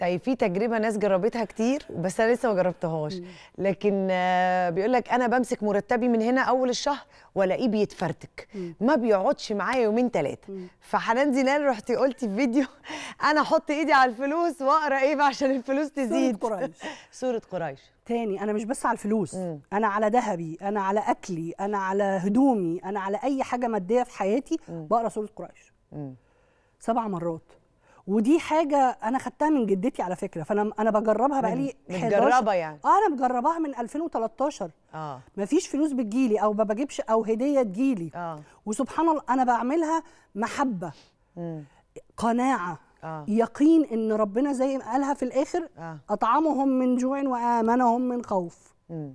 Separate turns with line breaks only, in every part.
طيب في تجربه ناس جربتها كتير بس انا لسه ما جربتهاش لكن آه، بيقول لك انا بمسك مرتبي من هنا اول الشهر والاقيه بيتفرتك ما بيقعدش معايا يومين ثلاثه فحنان زينان رحتي قلتي في فيديو انا احط ايدي على الفلوس
واقرا ايه بقى عشان الفلوس تزيد سوره قريش سوره قريش تاني انا مش بس على الفلوس مم. انا على ذهبي انا على اكلي انا على هدومي انا على اي حاجه ماديه في حياتي بقرا سوره قريش سبع مرات ودي حاجه انا خدتها من جدتي على فكره فانا انا بجربها بقالي متجربه يعني اه انا مجرباها من 2013 اه مفيش فلوس بتجيلي او ما بجيبش او هديه تجيلي اه وسبحان الله انا بعملها محبه مم. قناعه آه. يقين ان ربنا زي ما قالها في الاخر آه. اطعمهم من جوع وامنهم من خوف مم.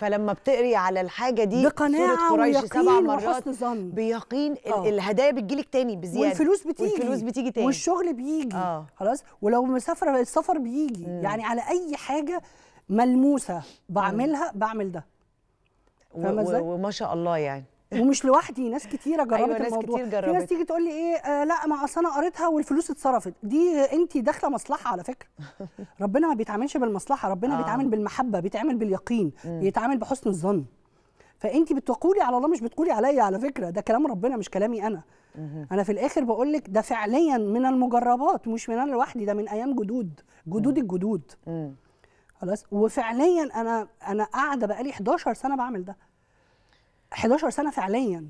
فلما بتقري على الحاجه دي بقناعه قريش سبع مرات
ظن بيقين أوه. آه. الهدايا
بتجيلك تاني
بزياده والفلوس بتيجي والفلوس بتيجي تاني والشغل
بيجي أوه. خلاص ولو مسافره السفر بيجي مم. يعني على اي حاجه ملموسه بعملها بعمل ده وما
شاء الله يعني
ومش لوحدي ناس كتيره أيوة، جربت أيوة ناس الموضوع كتير جربت. في ناس تيجي تقول لي ايه آه لا ما اصل انا قريتها والفلوس اتصرفت دي انت داخله مصلحه على فكره ربنا ما بيتعاملش بالمصلحه ربنا آه. بيتعامل بالمحبه بيتعامل باليقين م. بيتعامل بحسن الظن فانت بتقولي على الله مش بتقولي عليا على فكره ده كلام ربنا مش كلامي انا انا في الاخر بقول لك ده فعليا من المجربات مش من انا لوحدي ده من ايام جدود جدود م. الجدود خلاص وفعليا انا انا قاعده بقالي 11 سنه بعمل ده 11 سنه فعليا